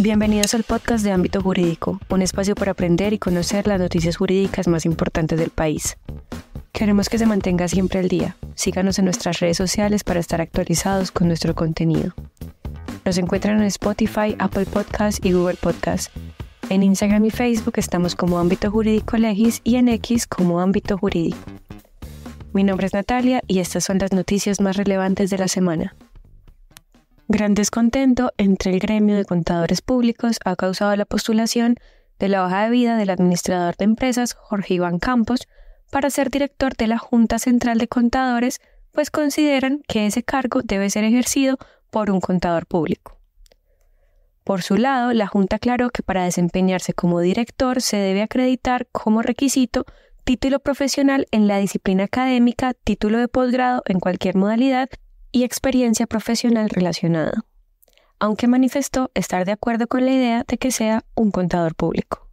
Bienvenidos al podcast de Ámbito Jurídico, un espacio para aprender y conocer las noticias jurídicas más importantes del país. Queremos que se mantenga siempre al día. Síganos en nuestras redes sociales para estar actualizados con nuestro contenido. Nos encuentran en Spotify, Apple Podcasts y Google Podcasts. En Instagram y Facebook estamos como Ámbito Jurídico Legis y en X como Ámbito Jurídico. Mi nombre es Natalia y estas son las noticias más relevantes de la semana. Gran descontento entre el gremio de contadores públicos ha causado la postulación de la hoja de vida del administrador de empresas Jorge Iván Campos para ser director de la Junta Central de Contadores, pues consideran que ese cargo debe ser ejercido por un contador público. Por su lado, la Junta aclaró que para desempeñarse como director se debe acreditar como requisito título profesional en la disciplina académica, título de posgrado en cualquier modalidad y experiencia profesional relacionada, aunque manifestó estar de acuerdo con la idea de que sea un contador público.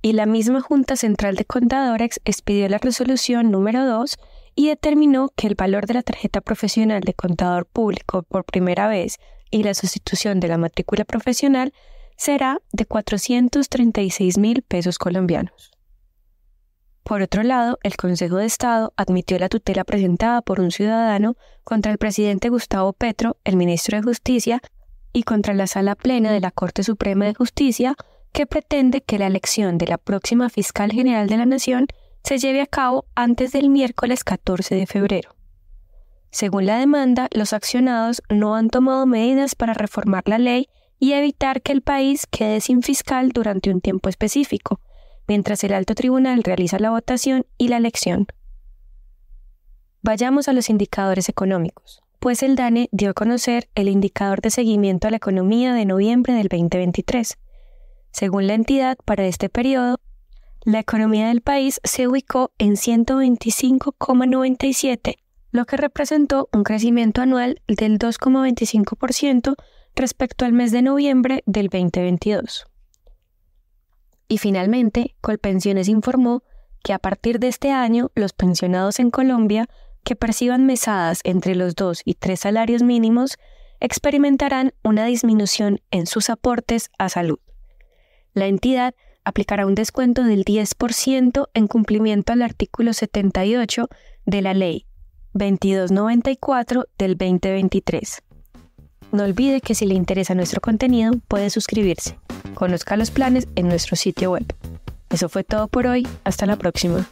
Y la misma Junta Central de Contadores expidió la resolución número 2 y determinó que el valor de la tarjeta profesional de contador público por primera vez y la sustitución de la matrícula profesional será de 436 mil pesos colombianos. Por otro lado, el Consejo de Estado admitió la tutela presentada por un ciudadano contra el presidente Gustavo Petro, el ministro de Justicia, y contra la Sala Plena de la Corte Suprema de Justicia, que pretende que la elección de la próxima fiscal general de la Nación se lleve a cabo antes del miércoles 14 de febrero. Según la demanda, los accionados no han tomado medidas para reformar la ley y evitar que el país quede sin fiscal durante un tiempo específico, mientras el alto tribunal realiza la votación y la elección. Vayamos a los indicadores económicos, pues el DANE dio a conocer el indicador de seguimiento a la economía de noviembre del 2023. Según la entidad, para este periodo, la economía del país se ubicó en 125,97, lo que representó un crecimiento anual del 2,25% respecto al mes de noviembre del 2022. Y finalmente, Colpensiones informó que a partir de este año los pensionados en Colombia que perciban mesadas entre los dos y tres salarios mínimos experimentarán una disminución en sus aportes a salud. La entidad aplicará un descuento del 10% en cumplimiento al artículo 78 de la Ley 2294 del 2023. No olvide que si le interesa nuestro contenido puede suscribirse. Conozca los planes en nuestro sitio web. Eso fue todo por hoy, hasta la próxima.